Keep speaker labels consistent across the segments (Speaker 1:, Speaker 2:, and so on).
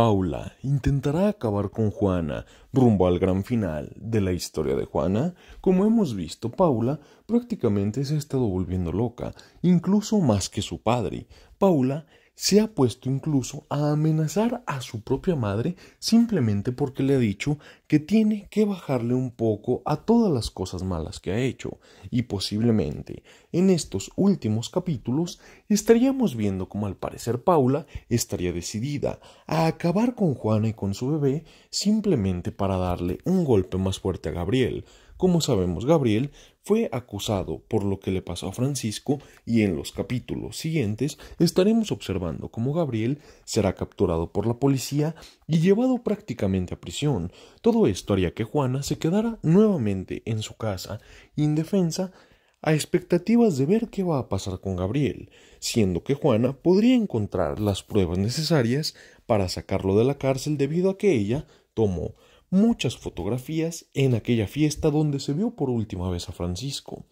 Speaker 1: Paula intentará acabar con Juana rumbo al gran final de la historia de Juana. Como hemos visto, Paula prácticamente se ha estado volviendo loca, incluso más que su padre. Paula se ha puesto incluso a amenazar a su propia madre simplemente porque le ha dicho que tiene que bajarle un poco a todas las cosas malas que ha hecho, y posiblemente en estos últimos capítulos estaríamos viendo como al parecer Paula estaría decidida a acabar con Juana y con su bebé simplemente para darle un golpe más fuerte a Gabriel, como sabemos, Gabriel fue acusado por lo que le pasó a Francisco y en los capítulos siguientes estaremos observando cómo Gabriel será capturado por la policía y llevado prácticamente a prisión. Todo esto haría que Juana se quedara nuevamente en su casa, indefensa, a expectativas de ver qué va a pasar con Gabriel, siendo que Juana podría encontrar las pruebas necesarias para sacarlo de la cárcel debido a que ella tomó muchas fotografías en aquella fiesta donde se vio por última vez a Francisco.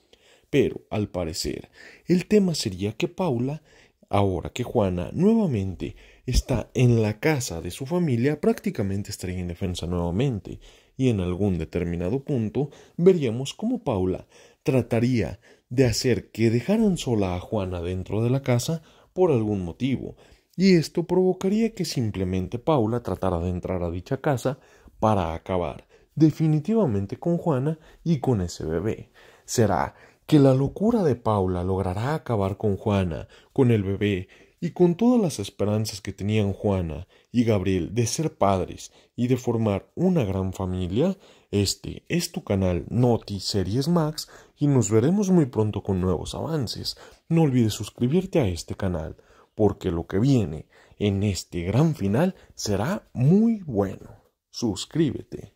Speaker 1: Pero, al parecer, el tema sería que Paula, ahora que Juana nuevamente está en la casa de su familia, prácticamente estaría indefensa nuevamente, y en algún determinado punto veríamos cómo Paula trataría de hacer que dejaran sola a Juana dentro de la casa por algún motivo, y esto provocaría que simplemente Paula tratara de entrar a dicha casa para acabar definitivamente con Juana y con ese bebé. Será que la locura de Paula logrará acabar con Juana, con el bebé y con todas las esperanzas que tenían Juana y Gabriel de ser padres y de formar una gran familia. Este es tu canal Noti Series Max y nos veremos muy pronto con nuevos avances. No olvides suscribirte a este canal, porque lo que viene en este gran final será muy bueno suscríbete